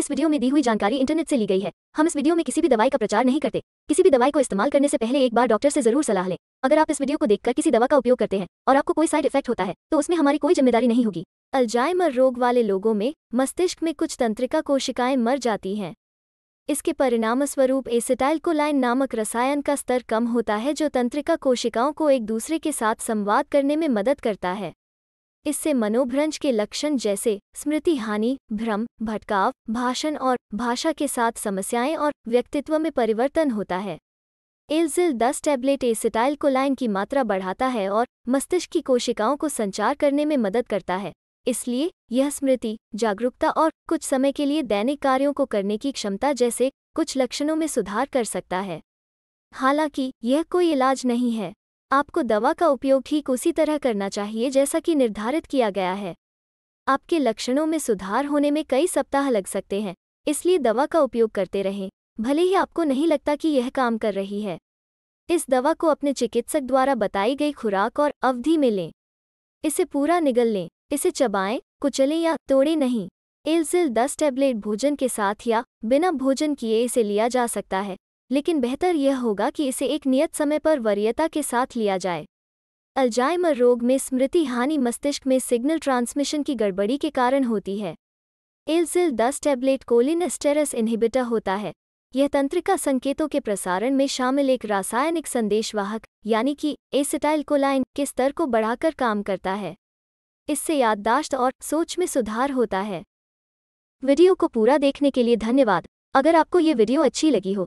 इस वीडियो में दी हुई जानकारी इंटरनेट से ली गई है हम इस वीडियो में किसी भी दवाई का प्रचार नहीं करते किसी भी दवाई को इस्तेमाल करने से पहले एक बार डॉक्टर से जरूर सलाह लें अगर आप इस वीडियो को देखकर किसी दवा का उपयोग करते हैं और आपको कोई साइड इफेक्ट होता है तो उसमें हमारी कोई जिम्मेदारी नहीं होगी अल्जाइमर रोग वाले लोगों में मस्तिष्क में कुछ तंत्रिका कोशिकाएं मर जाती हैं इसके परिणामस्वरूप एसिटाइलकोलाइन नामक रसायन का स्तर कम होता है जो तंत्रिका कोशिकाओं को एक दूसरे के साथ संवाद करने में मदद करता है इससे मनोभ्रंश के लक्षण जैसे स्मृति हानि भ्रम भटकाव भाषण और भाषा के साथ समस्याएं और व्यक्तित्व में परिवर्तन होता है एल्जिल दस टैबलेट एसिटाइल कोलाइन की मात्रा बढ़ाता है और मस्तिष्क की कोशिकाओं को संचार करने में मदद करता है इसलिए यह स्मृति जागरूकता और कुछ समय के लिए दैनिक कार्यों को करने की क्षमता जैसे कुछ लक्षणों में सुधार कर सकता है हालांकि यह कोई इलाज नहीं है आपको दवा का उपयोग ठीक उसी तरह करना चाहिए जैसा कि निर्धारित किया गया है आपके लक्षणों में सुधार होने में कई सप्ताह लग सकते हैं इसलिए दवा का उपयोग करते रहें भले ही आपको नहीं लगता कि यह काम कर रही है इस दवा को अपने चिकित्सक द्वारा बताई गई खुराक और अवधि में लें इसे पूरा निगल लें इसे चबाएं कुचलें या तोड़ें नहीं एल्जिल दस टैबलेट भोजन के साथ या बिना भोजन किए इसे लिया जा सकता है लेकिन बेहतर यह होगा कि इसे एक नियत समय पर वरीयता के साथ लिया जाए अल्जाइमर रोग में स्मृति हानि मस्तिष्क में सिग्नल ट्रांसमिशन की गड़बड़ी के कारण होती है एलसिल दस टैबलेट कोलिन एस्टेरस इनहिबिटर होता है यह तंत्रिका संकेतों के प्रसारण में शामिल एक रासायनिक संदेशवाहक यानी कि एसिटाइल कोलाइन के स्तर को बढ़ाकर काम करता है इससे याददाश्त और सोच में सुधार होता है वीडियो को पूरा देखने के लिए धन्यवाद अगर आपको ये वीडियो अच्छी लगी हो